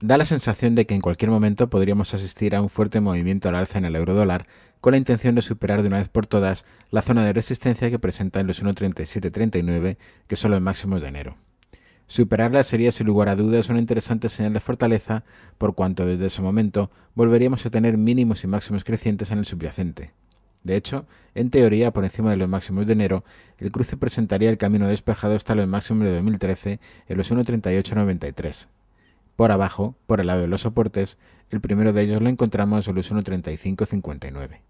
da la sensación de que en cualquier momento podríamos asistir a un fuerte movimiento al alza en el eurodólar, con la intención de superar de una vez por todas la zona de resistencia que presenta en los 1.3739, que son los máximos de enero. Superarla sería sin lugar a dudas una interesante señal de fortaleza, por cuanto desde ese momento volveríamos a tener mínimos y máximos crecientes en el subyacente. De hecho, en teoría, por encima de los máximos de enero, el cruce presentaría el camino despejado hasta los máximos de 2013 en los 1.3893. Por abajo, por el lado de los soportes, el primero de ellos lo encontramos en el 1.3559.